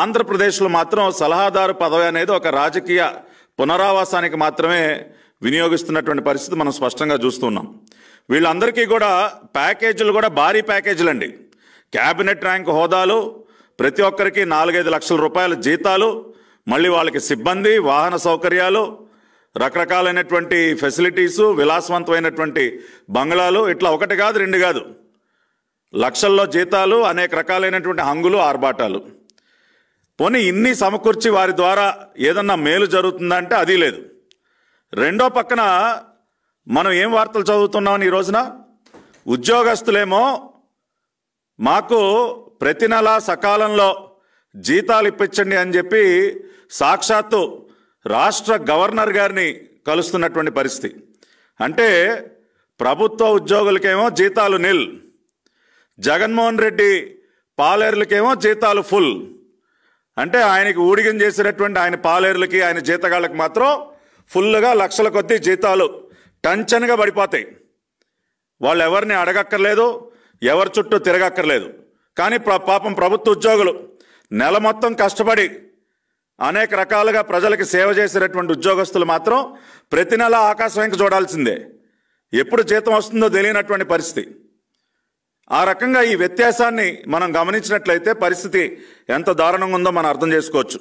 ఆంధ్రప్రదేశ్లో మాత్రం సలహాదారు పదవి అనేది ఒక రాజకీయ పునరావాసానికి మాత్రమే వినియోగిస్తున్నటువంటి పరిస్థితి మనం స్పష్టంగా చూస్తున్నాం వీళ్ళందరికీ కూడా ప్యాకేజీలు కూడా భారీ ప్యాకేజీలు అండి క్యాబినెట్ ర్యాంక్ హోదాలు ప్రతి ఒక్కరికి నాలుగైదు లక్షల రూపాయల జీతాలు మళ్ళీ వాళ్ళకి సిబ్బంది వాహన సౌకర్యాలు రకరకాలైనటువంటి ఫెసిలిటీసు విలాసవంతమైనటువంటి బంగ్లాలు ఇట్లా ఒకటి కాదు రెండు కాదు లక్షల్లో జీతాలు అనేక రకాలైనటువంటి హంగులు ఆర్భాటాలు పోనీ ఇన్ని సమకూర్చి వారి ద్వారా ఏదన్నా మేలు జరుగుతుందంటే అది లేదు రెండో పక్కన మనం ఏం వార్తలు చదువుతున్నాం ఈ రోజున ఉద్యోగస్తులేమో మాకు ప్రతి నెల సకాలంలో జీతాలు ఇప్పించండి అని చెప్పి సాక్షాత్తు రాష్ట్ర గవర్నర్ గారిని కలుస్తున్నటువంటి పరిస్థితి అంటే ప్రభుత్వ ఉద్యోగులకేమో జీతాలు నిల్ జగన్మోహన్ రెడ్డి పాలేరులకేమో జీతాలు ఫుల్ అంటే ఆయనకి ఊడిగం చేసినటువంటి ఆయన పాలేరులకి ఆయన జీతగాళ్ళకి మాత్రం ఫుల్గా లక్షల కొద్ది జీతాలు టంచన్గా పడిపోతాయి వాళ్ళు ఎవరిని అడగక్కర్లేదు ఎవరి చుట్టూ తిరగక్కర్లేదు కానీ పాపం ప్రభుత్వ ఉద్యోగులు నెల మొత్తం కష్టపడి అనేక రకాలుగా ప్రజలకి సేవ చేసేటటువంటి ఉద్యోగస్తులు మాత్రం ప్రతి నెల ఆకాశం చూడాల్సిందే ఎప్పుడు జీతం వస్తుందో తెలియనటువంటి పరిస్థితి ఆ రకంగా ఈ వ్యత్యాసాన్ని మనం గమనించినట్లయితే పరిస్థితి ఎంత దారుణంగా ఉందో మనం అర్థం చేసుకోవచ్చు